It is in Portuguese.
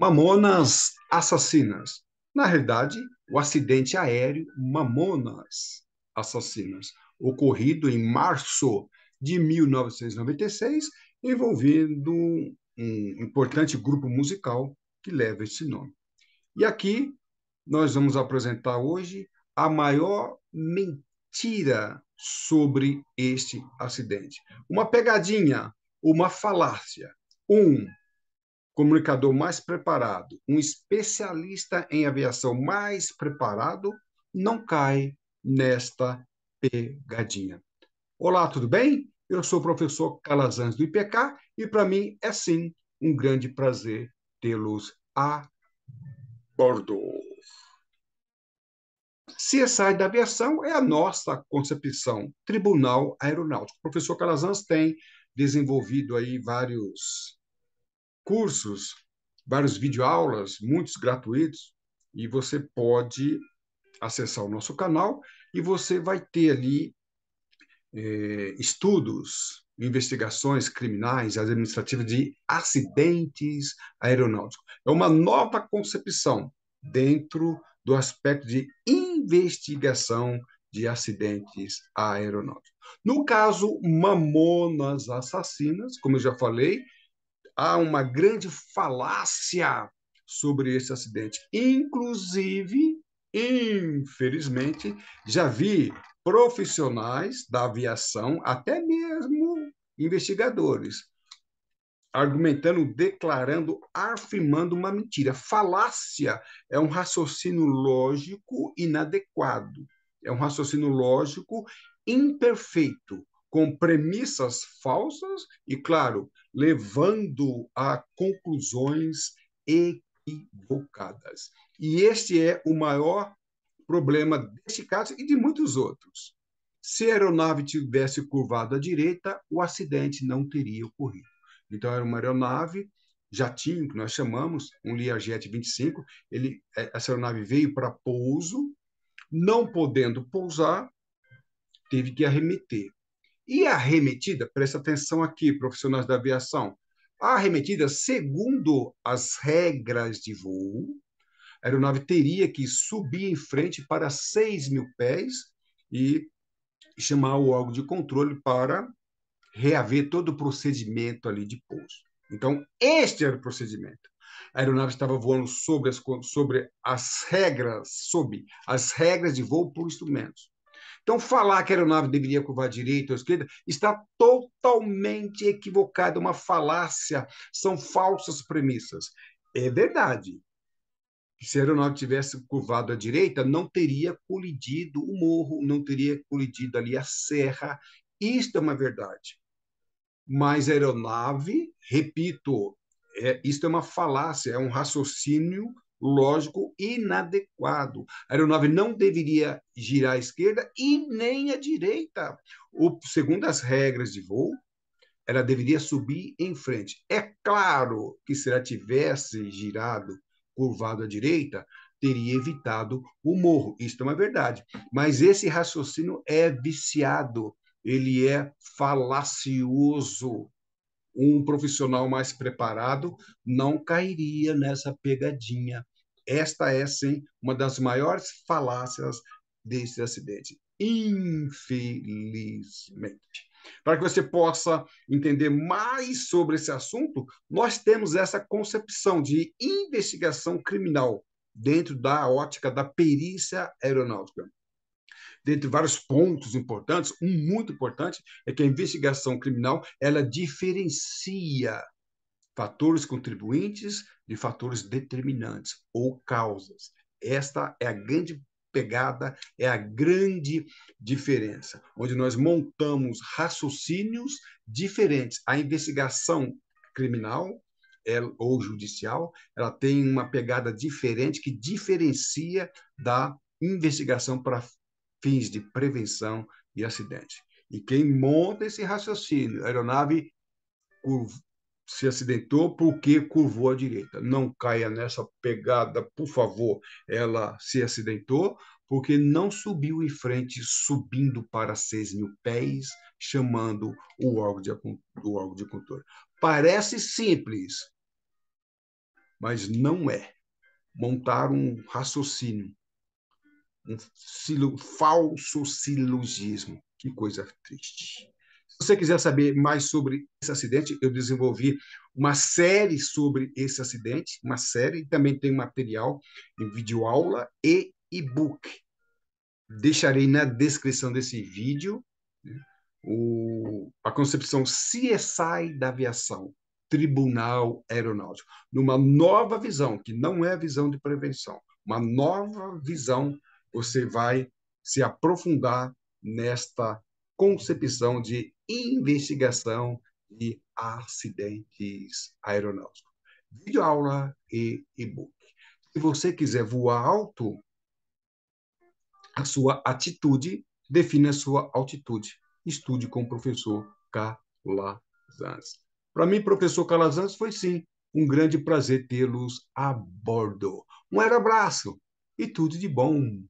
Mamonas Assassinas. Na realidade, o acidente aéreo Mamonas Assassinas, ocorrido em março de 1996, envolvendo um importante grupo musical que leva esse nome. E aqui nós vamos apresentar hoje a maior mentira sobre este acidente. Uma pegadinha, uma falácia, um comunicador mais preparado, um especialista em aviação mais preparado, não cai nesta pegadinha. Olá, tudo bem? Eu sou o professor Calazans do IPK e para mim é sim um grande prazer tê-los a bordo. CSI da aviação é a nossa concepção, Tribunal Aeronáutico. O professor Calazans tem desenvolvido aí vários cursos, vários videoaulas, muitos gratuitos, e você pode acessar o nosso canal e você vai ter ali é, estudos, investigações criminais, administrativas de acidentes aeronáuticos. É uma nova concepção dentro do aspecto de investigação de acidentes aeronáuticos. No caso Mamonas Assassinas, como eu já falei, há uma grande falácia sobre esse acidente. Inclusive, infelizmente, já vi profissionais da aviação, até mesmo investigadores, argumentando, declarando, afirmando uma mentira. Falácia é um raciocínio lógico inadequado, é um raciocínio lógico imperfeito, com premissas falsas e, claro, levando a conclusões equivocadas. E este é o maior problema deste caso e de muitos outros. Se a aeronave tivesse curvado à direita, o acidente não teria ocorrido. Então, era uma aeronave jatinho, que nós chamamos, um Learjet 25. Ele, é, essa aeronave veio para pouso, não podendo pousar, teve que arremeter. E a arremetida, presta atenção aqui, profissionais da aviação, a arremetida, segundo as regras de voo, a aeronave teria que subir em frente para 6 mil pés e chamar o órgão de controle para reaver todo o procedimento ali de pouso. Então, este era o procedimento. A aeronave estava voando sobre as, sobre as regras, sob as regras de voo por instrumentos. Então, falar que a aeronave deveria curvar à direita ou à esquerda está totalmente equivocado, é uma falácia, são falsas premissas. É verdade. Se a aeronave tivesse curvado à direita, não teria colidido o morro, não teria colidido ali a serra. Isto é uma verdade. Mas a aeronave, repito, é, isto é uma falácia, é um raciocínio lógico, inadequado. A aeronave não deveria girar à esquerda e nem à direita. O, segundo as regras de voo, ela deveria subir em frente. É claro que se ela tivesse girado, curvado à direita, teria evitado o morro. Isso é uma verdade. Mas esse raciocínio é viciado, ele é falacioso um profissional mais preparado não cairia nessa pegadinha. Esta é, sim, uma das maiores falácias desse acidente, infelizmente. Para que você possa entender mais sobre esse assunto, nós temos essa concepção de investigação criminal dentro da ótica da perícia aeronáutica. Dentre vários pontos importantes, um muito importante é que a investigação criminal ela diferencia fatores contribuintes de fatores determinantes ou causas. Esta é a grande pegada, é a grande diferença, onde nós montamos raciocínios diferentes. A investigação criminal ela, ou judicial, ela tem uma pegada diferente que diferencia da investigação para fins de prevenção de acidente. E quem monta esse raciocínio, aeronave se acidentou porque curvou à direita. Não caia nessa pegada, por favor. Ela se acidentou porque não subiu em frente, subindo para seis mil pés, chamando o órgão de, o órgão de controle. Parece simples, mas não é. Montar um raciocínio, um silo, falso silogismo. Que coisa triste. Se você quiser saber mais sobre esse acidente, eu desenvolvi uma série sobre esse acidente, uma série, também tem material em videoaula e e-book. Deixarei na descrição desse vídeo né, o, a concepção CSI da aviação, Tribunal Aeronáutico, numa nova visão, que não é a visão de prevenção, uma nova visão, você vai se aprofundar nesta concepção de investigação de acidentes aeronáuticos. Vídeo aula e e-book. Se você quiser voar alto, a sua atitude define a sua altitude. Estude com o professor Calazans. Para mim, professor Calazans, foi sim um grande prazer tê-los a bordo. Um abraço e tudo de bom.